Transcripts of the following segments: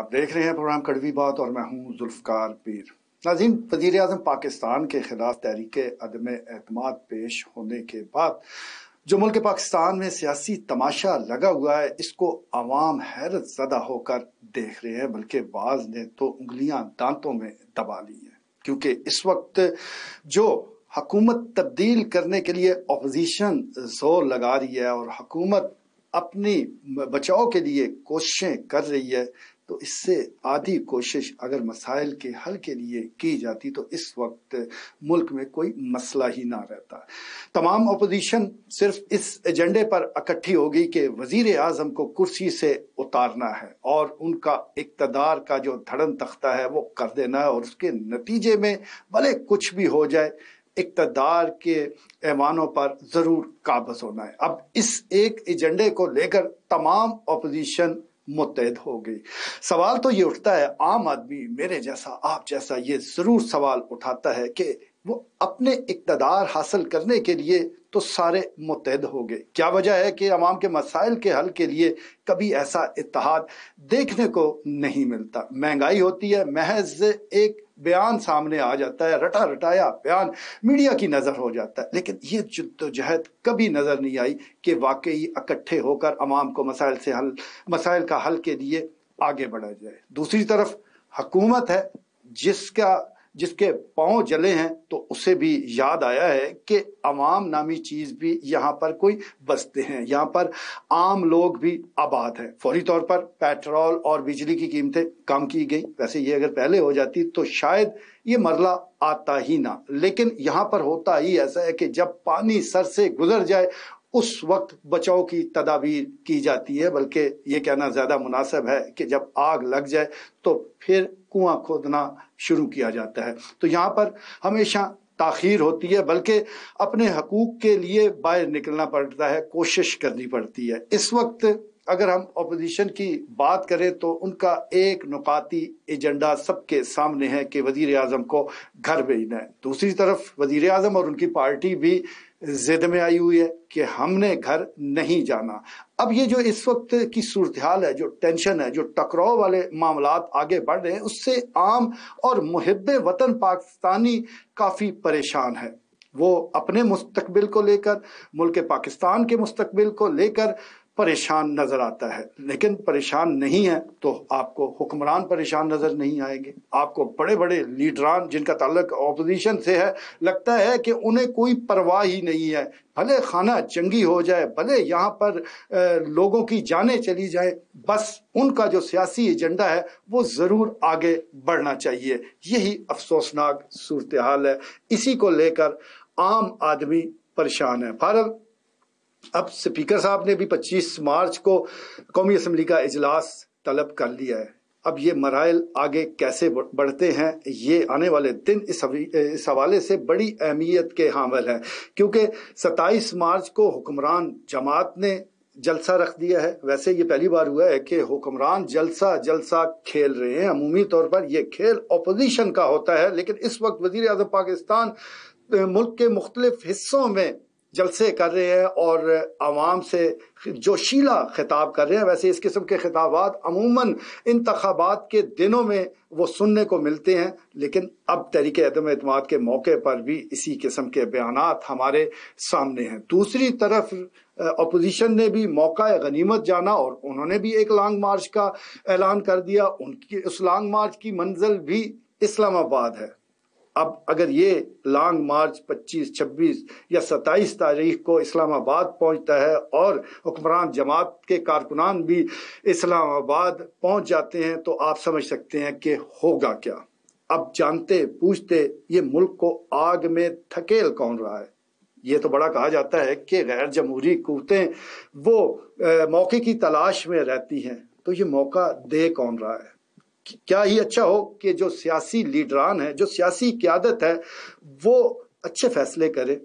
आप देख रहे हैं प्रोग्राम कड़वी बात और मैं हूं जुल्फकार पीर नाजीन वजीर अजम पाकिस्तान के खिलाफ तहरीक अदम अतमाद पेश होने के बाद जो मुल्क पाकिस्तान में सियासी तमाशा लगा हुआ है इसको आवाम हैरत ज़दा होकर देख रहे हैं बल्कि बाज ने तो उंगलियां दांतों में दबा ली हैं क्योंकि इस वक्त जो हकूमत तब्दील करने के लिए अपोजिशन जोर लगा रही है और हकूमत अपनी बचाव के लिए कोशिशें कर रही है तो इससे आधी कोशिश अगर मसाइल के हल के लिए की जाती तो इस वक्त मुल्क में कोई मसला ही ना रहता तमाम अपोजिशन सिर्फ इस एजेंडे पर इकट्ठी होगी कि वजीर आजम को कुर्सी से उतारना है और उनका इकतदार का जो धड़न तख्ता है वो कर देना है और उसके नतीजे में भले कुछ भी हो जाए इकतदार के ऐवानों पर ज़रूर काबज होना है अब इस एक एजेंडे को लेकर तमाम अपोजिशन मुतहद हो गई सवाल तो ये उठता है आम आदमी मेरे जैसा आप जैसा ये ज़रूर सवाल उठाता है कि वो अपने इकतदार हासिल करने के लिए तो सारे मुतहद हो गए क्या वजह है कि आवाम के मसाइल के हल के लिए कभी ऐसा इतिहाद देखने को नहीं मिलता महंगाई होती है महज एक बयान सामने आ जाता है रटा रटाया बयान मीडिया की नज़र हो जाता है लेकिन ये जद्दोजहद कभी नज़र नहीं आई कि वाकई इकट्ठे होकर आवाम को मसाइल से हल मसाइल का हल के लिए आगे बढ़ा जाए दूसरी तरफ हकूमत है जिसका जिसके पांव जले हैं तो उसे भी याद आया है कि अवाम नामी चीज़ भी यहाँ पर कोई बसते हैं यहाँ पर आम लोग भी आबाद हैं फौरी तौर पर पेट्रोल और बिजली की कीमतें कम की गई वैसे ये अगर पहले हो जाती तो शायद ये मरला आता ही ना लेकिन यहाँ पर होता ही ऐसा है कि जब पानी सर से गुजर जाए उस वक्त बचाव की तदाबीर की जाती है बल्कि ये कहना ज़्यादा मुनासिब है कि जब आग लग जाए तो फिर कुआं खोदना शुरू किया जाता है तो यहाँ पर हमेशा ताखीर होती है बल्कि अपने हकूक़ के लिए बाहर निकलना पड़ता है कोशिश करनी पड़ती है इस वक्त अगर हम अपोजिशन की बात करें तो उनका एक नुकाती एजेंडा सबके सामने है कि वजीर अजम को घर भेजना है दूसरी तरफ वजीर अजम और उनकी पार्टी भी जिद में आई हुई है कि हमने घर नहीं जाना अब ये जो इस वक्त की सूरत हाल है जो टेंशन है जो टकराव वाले मामला आगे बढ़ रहे हैं उससे आम और मुहब वतन पाकिस्तानी काफ़ी परेशान है वो अपने मुस्तबिल को लेकर मुल्क पाकिस्तान के मुस्तबिल को लेकर परेशान नजर आता है लेकिन परेशान नहीं है तो आपको हुक्मरान परेशान नजर नहीं आएंगे आपको बड़े बड़े लीडरान जिनका ताल्लुक ऑपोजिशन से है लगता है कि उन्हें कोई परवाह ही नहीं है भले खाना चंगी हो जाए भले यहाँ पर लोगों की जाने चली जाए बस उनका जो सियासी एजेंडा है वो ज़रूर आगे बढ़ना चाहिए यही अफसोसनाक सूरत हाल है इसी को लेकर आम आदमी परेशान है भारत अब स्पीकर साहब ने भी 25 मार्च को कौमी असम्बली का इजलास तलब कर लिया है अब ये मराइल आगे कैसे बढ़ते हैं ये आने वाले दिन इस हवाले से बड़ी अहमियत के हामिल हैं क्योंकि 27 मार्च को हुक्मरान जमात ने जलसा रख दिया है वैसे ये पहली बार हुआ है कि हुक्मरान जलसा जलसा खेल रहे हैं अमूमी तौर पर यह खेल अपोजिशन का होता है लेकिन इस वक्त वजीर अजम पाकिस्तान मुल्क के मुख्तलिफ हिस्सों में जलसे कर रहे हैं और आवाम से जोशीला खिताब कर रहे हैं वैसे इस किस्म के खिताबात अमूमन इंतबात के दिनों में वो सुनने को मिलते हैं लेकिन अब तहरीक अदम अतमाद के मौके पर भी इसी किस्म के बयान हमारे सामने हैं दूसरी तरफ अपोजिशन ने भी मौका गनीमत जाना और उन्होंने भी एक लॉन्ग मार्च का ऐलान कर दिया उनकी उस लॉन्ग मार्च की मंजिल भी इस्लामाबाद है अब अगर ये लॉन्ग मार्च 25, 26 या 27 तारीख को इस्लामाबाद पहुंचता है और हुक्मरान जमात के कारकुनान भी इस्लामाबाद पहुंच जाते हैं तो आप समझ सकते हैं कि होगा क्या अब जानते पूछते ये मुल्क को आग में थकेल कौन रहा है ये तो बड़ा कहा जाता है कि गैर जमहूरी कुतें वो मौके की तलाश में रहती हैं तो ये मौका दे कौन रहा है क्या ही अच्छा हो कि जो सियासी लीडरान है जो सियासी क्यादत है वो अच्छे फैसले करे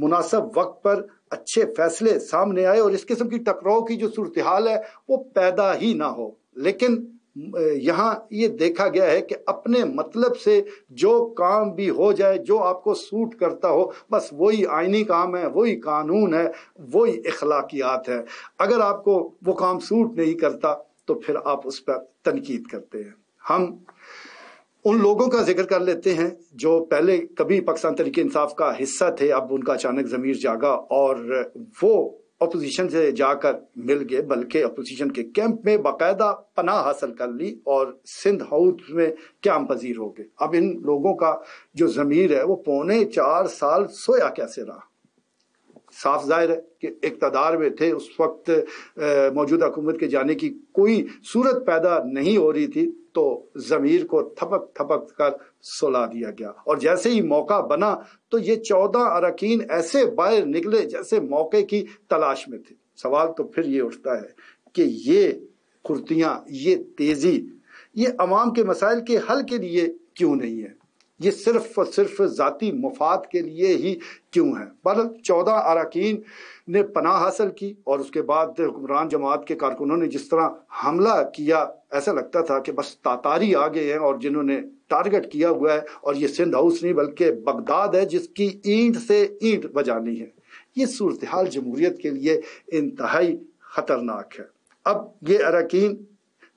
मुनासब वक्त पर अच्छे फैसले सामने आए और इस किस्म की टकराव की जो सूरत हाल है वो पैदा ही ना हो लेकिन यहाँ ये देखा गया है कि अपने मतलब से जो काम भी हो जाए जो आपको सूट करता हो बस वही आइनी काम है वही कानून है वही अखलाकियात है अगर आपको वो काम सूट नहीं करता तो फिर आप उस पर तनकीद करते हैं हम उन लोगों का जिक्र कर लेते हैं जो पहले कभी पाकिस्तान तरीके इंसाफ का हिस्सा थे अब उनका अचानक ज़मीर जागा और वो अपोजिशन से जाकर मिल गए बल्कि अपोजिशन के कैंप में बाकायदा पनाह हासिल कर ली और सिंध हाउस में क्या पजीर हो गए अब इन लोगों का जो ज़मीर है वो पौने चार साल सोया कैसे रहा साफ जाहिर है कि इकतदार में थे उस वक्त मौजूदा हुकूमत के जाने की कोई सूरत पैदा नहीं हो रही थी तो ज़मीर को थपक थपक कर सुला दिया गया और जैसे ही मौका बना तो ये चौदह अरकान ऐसे बाहर निकले जैसे मौके की तलाश में थे सवाल तो फिर ये उठता है कि ये कुर्तियाँ ये तेज़ी ये अवाम के मसाइल के हल के लिए क्यों नहीं है ये सिर्फ और सिर्फ जाति मुफाद के लिए ही क्यों है बल चौदह अरकान ने पनाह हासिल की और उसके बाद हुक्मरान जमात के कारकुनों ने जिस तरह हमला किया ऐसा लगता था कि बस तातारी आ गए हैं और जिन्होंने टारगेट किया हुआ है और ये सिंध हाउस नहीं बल्कि बगदाद है जिसकी ईंट से ईंट बजानी है ये सूरत हाल जमहूरियत के लिए इंतहाई ख़तरनाक है अब ये अरकान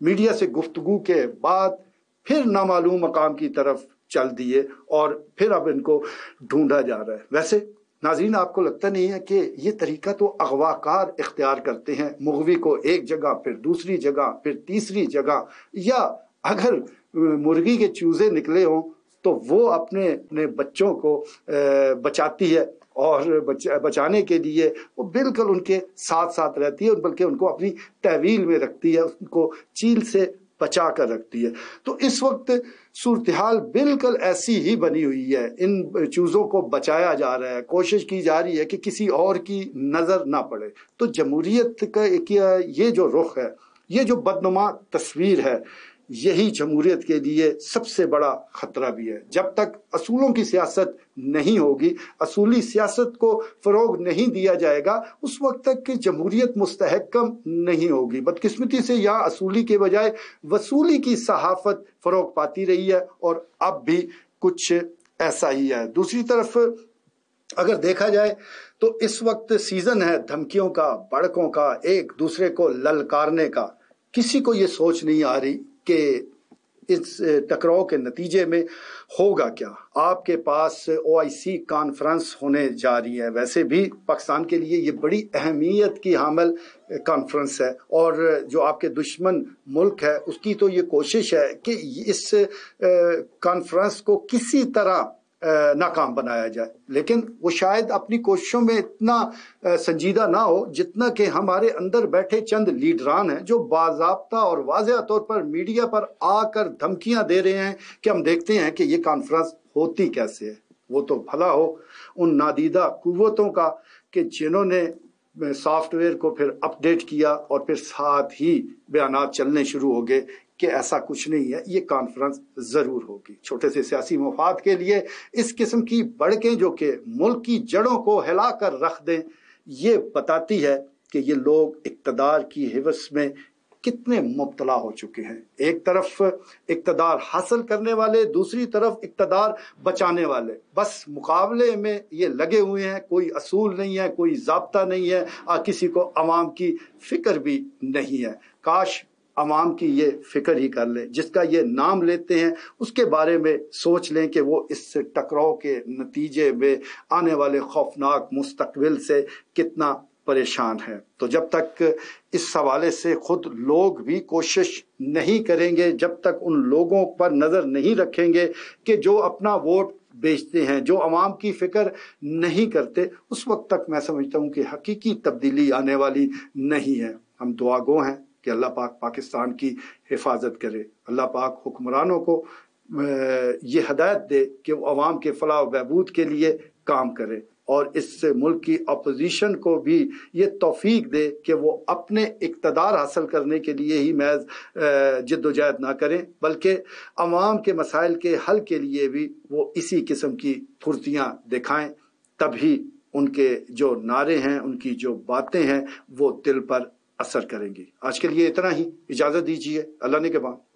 मीडिया से गुफ्तु के बाद फिर नामालूम मकाम की तरफ चल दिए और फिर अब इनको ढूंढा जा रहा है वैसे नाजीन आपको लगता नहीं है कि ये तरीका तो अगवाकार इख्तियार करते हैं मुगवी को एक जगह फिर दूसरी जगह फिर तीसरी जगह या अगर मुर्गी के चूजे निकले हों तो वो अपने अपने बच्चों को बचाती है और बच, बचाने के लिए वो बिल्कुल उनके साथ साथ रहती है बल्कि उनको अपनी तहवील में रखती है उनको चील से पचा कर रखती है तो इस वक्त सूरत हाल बिल्कुल ऐसी ही बनी हुई है इन चीज़ों को बचाया जा रहा है कोशिश की जा रही है कि किसी और की नज़र ना पड़े तो जमहूरीत का ये जो रुख है ये जो बदनुमा तस्वीर है यही जमहूरियत के लिए सबसे बड़ा खतरा भी है जब तक असूलों की सियासत नहीं होगी असूली सियासत को फ़रोग नहीं दिया जाएगा उस वक्त तक कि जमहूरियत मुस्तकम नहीं होगी बदकिस्मती से यहाँ असूली के बजाय वसूली की सहाफत फ़रोग पाती रही है और अब भी कुछ ऐसा ही है दूसरी तरफ अगर देखा जाए तो इस वक्त सीज़न है धमकियों का बड़कों का एक दूसरे को ललकारने का किसी को ये सोच नहीं आ रही कि इस टकराव के नतीजे में होगा क्या आपके पास ओ कॉन्फ्रेंस होने जा रही है वैसे भी पाकिस्तान के लिए ये बड़ी अहमियत की हामल कॉन्फ्रेंस है और जो आपके दुश्मन मुल्क है उसकी तो ये कोशिश है कि इस कॉन्फ्रेंस को किसी तरह नाकाम बनाया जाए लेकिन वो शायद अपनी कोशिशों में इतना संजीदा ना हो जितना कि हमारे अंदर बैठे चंद लीडरान हैं जो बाबा और वाज तौर पर मीडिया पर आकर धमकियां दे रहे हैं कि हम देखते हैं कि ये कॉन्फ्रेंस होती कैसे है वो तो भला हो उन नादीदा कुतों का कि जिन्होंने सॉफ्टवेयर को फिर अपडेट किया और फिर साथ ही बयान चलने शुरू हो गए कि ऐसा कुछ नहीं है ये कॉन्फ्रेंस ज़रूर होगी छोटे से सियासी मफाद के लिए इस किस्म की बड़कें जो कि मुल्क की जड़ों को हिला कर रख दें ये बताती है कि ये लोग इकतदार की हिवस में कितने मुबतला हो चुके हैं एक तरफ इकतदार हासिल करने वाले दूसरी तरफ इकतदार बचाने वाले बस मुकाबले में ये लगे हुए हैं कोई असूल नहीं है कोई जबता नहीं है और किसी को आवाम की फिक्र भी नहीं है काश आवाम की ये फिक्र ही कर लें जिसका ये नाम लेते हैं उसके बारे में सोच लें कि वो इससे टकराव के नतीजे में आने वाले खौफनाक मुस्तबिल से कितना परेशान है तो जब तक इस हवाले से खुद लोग भी कोशिश नहीं करेंगे जब तक उन लोगों पर नज़र नहीं रखेंगे कि जो अपना वोट बेचते हैं जो आवाम की फिक्र नहीं करते उस वक्त तक मैं समझता हूँ कि हकीकी तब्दीली आने वाली नहीं है हम दुआगो हैं कि अल्लाह पाक पाकिस्तान की हिफाजत करे अल्लाह पाक हुक्मरानों को ये हदायत दे कि वो आवाम के फलाह बहबूद के लिए काम करे और इससे मुल्क की अपोजिशन को भी ये तोफ़ीक दे कि वो अपने इकतदार हासिल करने के लिए ही महज जद्दोजहद ना करें बल्कि अवाम के मसाइल के हल के लिए भी वो इसी किस्म की फुर्तियाँ दिखाएँ तभी उनके जो नारे हैं उनकी जो बातें हैं वो दिल पर असर करेंगी आज के लिए इतना ही इजाज़त दीजिए अल्लाह ने के बाद